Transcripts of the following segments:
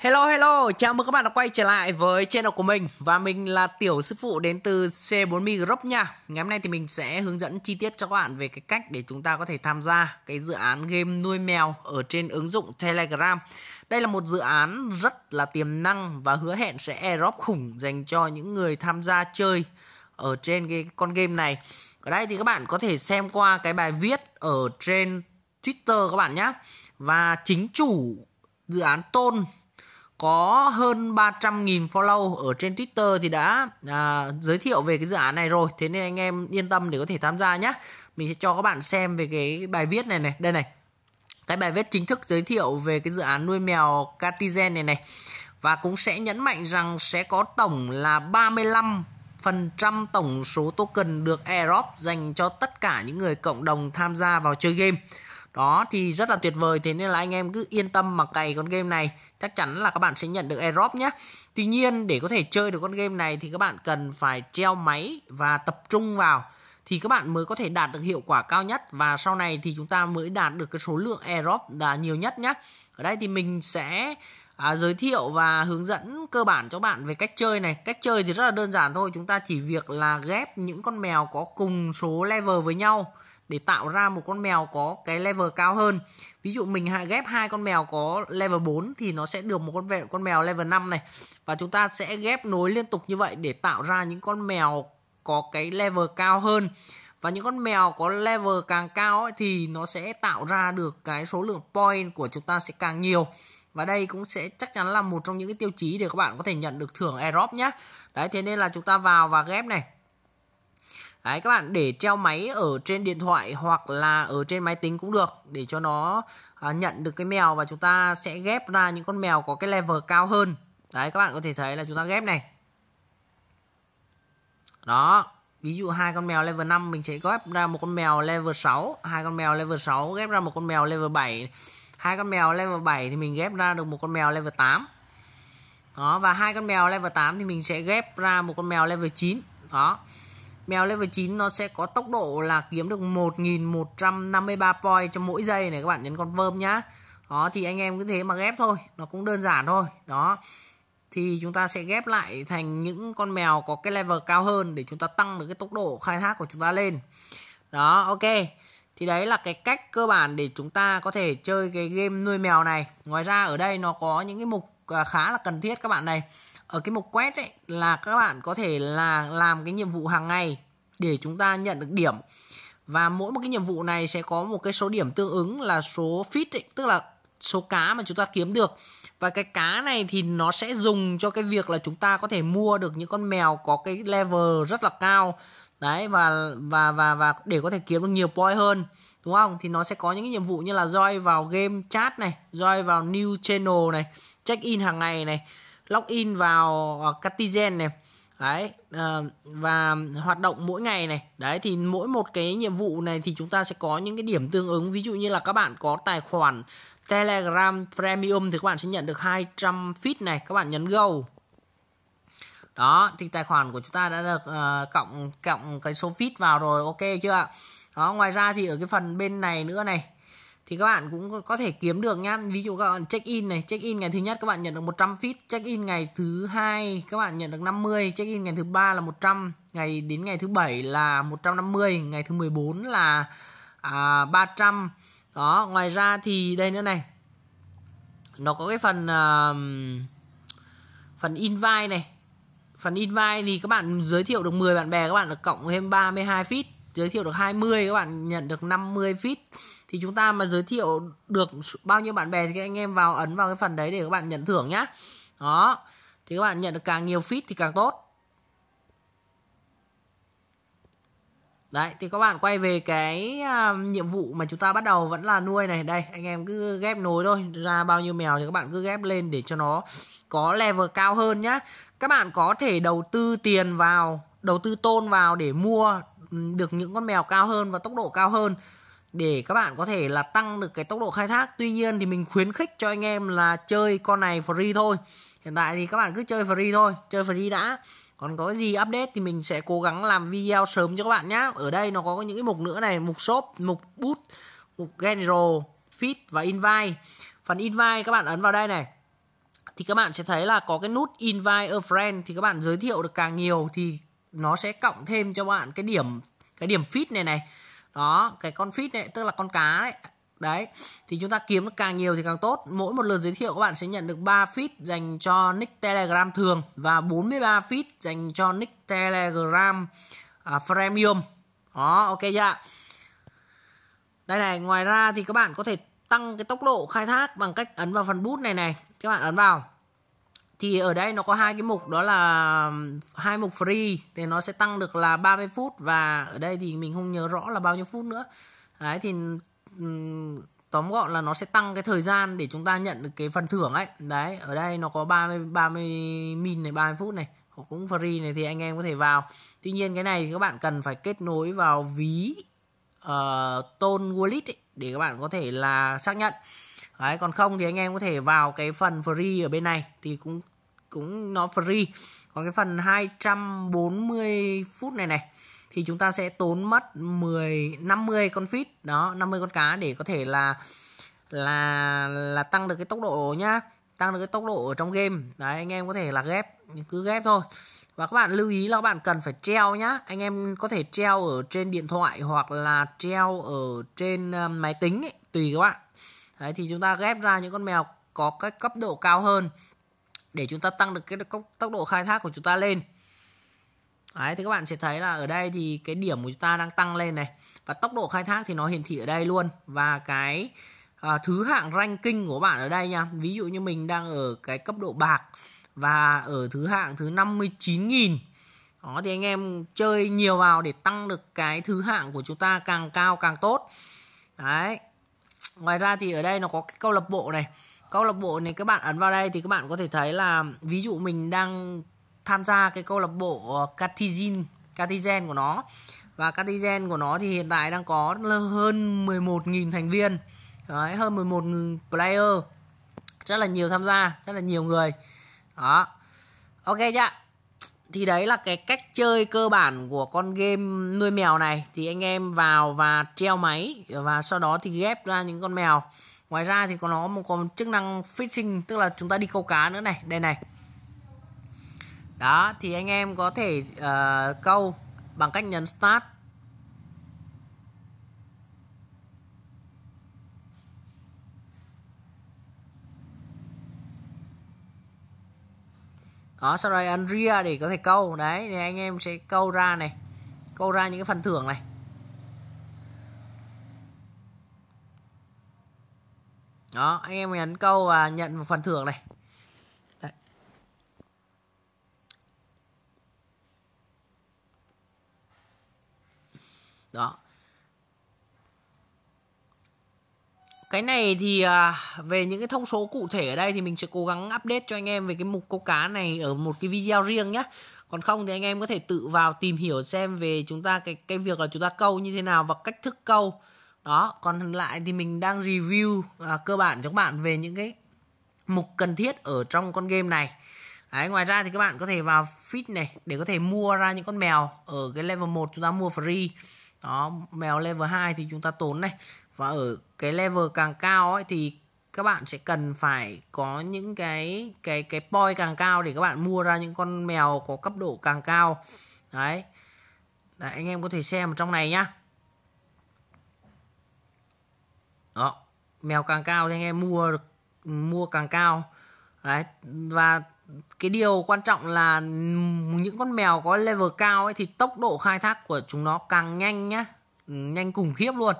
Hello hello, chào mừng các bạn đã quay trở lại với channel của mình Và mình là Tiểu Sư Phụ đến từ C4Mi Group nha Ngày hôm nay thì mình sẽ hướng dẫn chi tiết cho các bạn về cái cách để chúng ta có thể tham gia cái dự án game nuôi mèo ở trên ứng dụng Telegram Đây là một dự án rất là tiềm năng và hứa hẹn sẽ airdrop khủng dành cho những người tham gia chơi ở trên cái con game này Ở đây thì các bạn có thể xem qua cái bài viết ở trên Twitter các bạn nhé Và chính chủ dự án Tôn có hơn 300.000 follow ở trên Twitter thì đã à, giới thiệu về cái dự án này rồi. Thế nên anh em yên tâm để có thể tham gia nhé. Mình sẽ cho các bạn xem về cái bài viết này này. Đây này. Cái bài viết chính thức giới thiệu về cái dự án nuôi mèo Catizen này này. Và cũng sẽ nhấn mạnh rằng sẽ có tổng là 35 phần trăm tổng số token được airdrop dành cho tất cả những người cộng đồng tham gia vào chơi game đó thì rất là tuyệt vời thế nên là anh em cứ yên tâm mà cày con game này chắc chắn là các bạn sẽ nhận được airdrop nhé tuy nhiên để có thể chơi được con game này thì các bạn cần phải treo máy và tập trung vào thì các bạn mới có thể đạt được hiệu quả cao nhất và sau này thì chúng ta mới đạt được cái số lượng airdrop là nhiều nhất nhé ở đây thì mình sẽ à, giới thiệu và hướng dẫn cơ bản cho bạn về cách chơi này cách chơi thì rất là đơn giản thôi chúng ta chỉ việc là ghép những con mèo có cùng số level với nhau để tạo ra một con mèo có cái level cao hơn. Ví dụ mình ghép hai con mèo có level 4 thì nó sẽ được một con mèo, con mèo level 5 này và chúng ta sẽ ghép nối liên tục như vậy để tạo ra những con mèo có cái level cao hơn. Và những con mèo có level càng cao ấy, thì nó sẽ tạo ra được cái số lượng point của chúng ta sẽ càng nhiều và đây cũng sẽ chắc chắn là một trong những cái tiêu chí để các bạn có thể nhận được thưởng Aerob nhé đấy thế nên là chúng ta vào và ghép này Đấy các bạn để treo máy ở trên điện thoại hoặc là ở trên máy tính cũng được để cho nó à, nhận được cái mèo và chúng ta sẽ ghép ra những con mèo có cái level cao hơn. Đấy các bạn có thể thấy là chúng ta ghép này. Đó, ví dụ hai con mèo level 5 mình sẽ ghép ra một con mèo level 6, hai con mèo level 6 ghép ra một con mèo level 7. Hai con mèo level 7 thì mình ghép ra được một con mèo level 8. Đó và hai con mèo level 8 thì mình sẽ ghép ra một con mèo level 9. Đó. Mèo level 9 nó sẽ có tốc độ là kiếm được 1153 point cho mỗi giây này các bạn nhấn con vơm nhá. Đó thì anh em cứ thế mà ghép thôi, nó cũng đơn giản thôi. Đó. Thì chúng ta sẽ ghép lại thành những con mèo có cái level cao hơn để chúng ta tăng được cái tốc độ khai thác của chúng ta lên. Đó, ok. Thì đấy là cái cách cơ bản để chúng ta có thể chơi cái game nuôi mèo này. Ngoài ra ở đây nó có những cái mục à, khá là cần thiết các bạn này ở cái mục quét ấy là các bạn có thể là làm cái nhiệm vụ hàng ngày để chúng ta nhận được điểm và mỗi một cái nhiệm vụ này sẽ có một cái số điểm tương ứng là số fit ấy, tức là số cá mà chúng ta kiếm được và cái cá này thì nó sẽ dùng cho cái việc là chúng ta có thể mua được những con mèo có cái level rất là cao đấy và và và và để có thể kiếm được nhiều point hơn đúng không thì nó sẽ có những cái nhiệm vụ như là join vào game chat này join vào new channel này check in hàng ngày này in vào ờ, Catigen này đấy ờ, và hoạt động mỗi ngày này đấy thì mỗi một cái nhiệm vụ này thì chúng ta sẽ có những cái điểm tương ứng ví dụ như là các bạn có tài khoản Telegram Premium thì các bạn sẽ nhận được 200 feed này các bạn nhấn go đó thì tài khoản của chúng ta đã được uh, cộng cộng cái số feed vào rồi ok chưa ạ đó ngoài ra thì ở cái phần bên này nữa này thì các bạn cũng có thể kiếm được nhá ví dụ các bạn check in này check in ngày thứ nhất các bạn nhận được 100 feed check in ngày thứ hai các bạn nhận được 50 check in ngày thứ ba là 100 ngày đến ngày thứ bảy là 150 ngày thứ 14 là à, 300 đó ngoài ra thì đây nữa này nó có cái phần uh, phần invite này phần invite thì các bạn giới thiệu được 10 bạn bè các bạn được cộng thêm 32 feed giới thiệu được 20 các bạn nhận được 50 feed thì chúng ta mà giới thiệu được bao nhiêu bạn bè thì các anh em vào ấn vào cái phần đấy để các bạn nhận thưởng nhá đó thì các bạn nhận được càng nhiều feed thì càng tốt Đấy thì các bạn quay về cái uh, nhiệm vụ mà chúng ta bắt đầu vẫn là nuôi này Đây anh em cứ ghép nối thôi Ra bao nhiêu mèo thì các bạn cứ ghép lên để cho nó có level cao hơn nhá Các bạn có thể đầu tư tiền vào Đầu tư tôn vào để mua được những con mèo cao hơn và tốc độ cao hơn để các bạn có thể là tăng được cái tốc độ khai thác tuy nhiên thì mình khuyến khích cho anh em là chơi con này free thôi hiện tại thì các bạn cứ chơi free thôi chơi free đã còn có gì update thì mình sẽ cố gắng làm video sớm cho các bạn nhé ở đây nó có những cái mục nữa này mục shop mục bút mục general feed và invite phần invite các bạn ấn vào đây này thì các bạn sẽ thấy là có cái nút invite a friend thì các bạn giới thiệu được càng nhiều thì nó sẽ cộng thêm cho bạn cái điểm cái điểm feed này này đó cái con feed này tức là con cá đấy đấy thì chúng ta kiếm được càng nhiều thì càng tốt mỗi một lượt giới thiệu các bạn sẽ nhận được 3 feed dành cho nick telegram thường và 43 feed dành cho nick telegram à, premium đó ok chưa đây này ngoài ra thì các bạn có thể tăng cái tốc độ khai thác bằng cách ấn vào phần bút này này các bạn ấn vào thì ở đây nó có hai cái mục đó là hai mục free thì nó sẽ tăng được là 30 phút và ở đây thì mình không nhớ rõ là bao nhiêu phút nữa đấy thì tóm gọn là nó sẽ tăng cái thời gian để chúng ta nhận được cái phần thưởng ấy đấy ở đây nó có 30 30 min này 30 phút này cũng free này thì anh em có thể vào tuy nhiên cái này thì các bạn cần phải kết nối vào ví uh, ờ, tôn wallet ấy, để các bạn có thể là xác nhận Đấy, còn không thì anh em có thể vào cái phần free ở bên này thì cũng cũng nó free. Còn cái phần 240 phút này này thì chúng ta sẽ tốn mất 10 50 con feed đó, 50 con cá để có thể là là là tăng được cái tốc độ nhá, tăng được cái tốc độ ở trong game. Đấy anh em có thể là ghép cứ ghép thôi. Và các bạn lưu ý là các bạn cần phải treo nhá. Anh em có thể treo ở trên điện thoại hoặc là treo ở trên ờ, máy tính ấy, tùy các bạn Đấy, thì chúng ta ghép ra những con mèo có cái cấp độ cao hơn để chúng ta tăng được cái tốc độ khai thác của chúng ta lên. Đấy, thì các bạn sẽ thấy là ở đây thì cái điểm của chúng ta đang tăng lên này và tốc độ khai thác thì nó hiển thị ở đây luôn và cái à, thứ hạng ranking của bạn ở đây nha. Ví dụ như mình đang ở cái cấp độ bạc và ở thứ hạng thứ 59.000. Đó thì anh em chơi nhiều vào để tăng được cái thứ hạng của chúng ta càng cao càng tốt. Đấy ngoài ra thì ở đây nó có cái câu lạc bộ này câu lạc bộ này các bạn ấn vào đây thì các bạn có thể thấy là ví dụ mình đang tham gia cái câu lạc bộ ờ, Catizen Catizen của nó và Catizen của nó thì hiện tại đang có hơn 11.000 thành viên Đấy, hơn 11.000 player rất là nhiều tham gia rất là nhiều người đó ok chưa thì đấy là cái cách chơi cơ bản của con game nuôi mèo này thì anh em vào và treo máy và sau đó thì ghép ra những con mèo ngoài ra thì còn nó một còn chức năng fishing tức là chúng ta đi câu cá nữa này đây này đó thì anh em có thể uh, câu bằng cách nhấn start đó sau đây ăn ria để có thể câu đấy thì anh em sẽ câu ra này câu ra những cái phần thưởng này đó anh em nhấn câu và nhận một phần thưởng này đấy. đó cái này thì à, về những cái thông số cụ thể ở đây thì mình sẽ cố gắng update cho anh em về cái mục câu cá này ở một cái video riêng nhé còn không thì anh em có thể tự vào tìm hiểu xem về chúng ta cái cái việc là chúng ta câu như thế nào và cách thức câu đó còn lại thì mình đang review à, cơ bản cho các bạn về những cái mục cần thiết ở trong con game này Đấy, ngoài ra thì các bạn có thể vào feed này để có thể mua ra những con mèo ở cái level 1 chúng ta mua free đó mèo level 2 thì chúng ta tốn này và ở cái level càng cao ấy thì các bạn sẽ cần phải có những cái cái cái poi càng cao để các bạn mua ra những con mèo có cấp độ càng cao đấy, đấy anh em có thể xem ở trong này nhá đó mèo càng cao thì anh em mua mua càng cao đấy và cái điều quan trọng là những con mèo có level cao ấy thì tốc độ khai thác của chúng nó càng nhanh nhá nhanh khủng khiếp luôn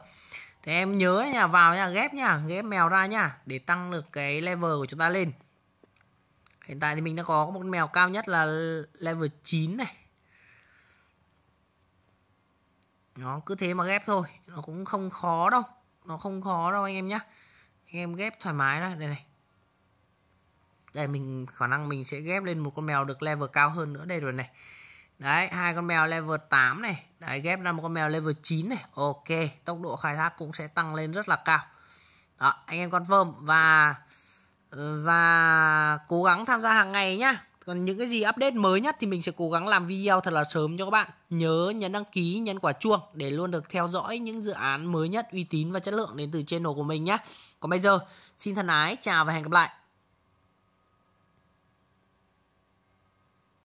thì em nhớ nha, vào nha, ghép nha, ghép mèo ra nha để tăng được cái level của chúng ta lên. Hiện tại thì mình đã có một mèo cao nhất là level 9 này. Nó cứ thế mà ghép thôi, nó cũng không khó đâu. Nó không khó đâu anh em nhá. Anh em ghép thoải mái này, đây này. Đây mình khả năng mình sẽ ghép lên một con mèo được level cao hơn nữa đây rồi này. Đấy, hai con mèo level 8 này. Đấy, ghép ra một con mèo level 9 này. Ok, tốc độ khai thác cũng sẽ tăng lên rất là cao. Đó, anh em confirm và và cố gắng tham gia hàng ngày nhá. Còn những cái gì update mới nhất thì mình sẽ cố gắng làm video thật là sớm cho các bạn. Nhớ nhấn đăng ký, nhấn quả chuông để luôn được theo dõi những dự án mới nhất, uy tín và chất lượng đến từ channel của mình nhé. Còn bây giờ, xin thân ái, chào và hẹn gặp lại.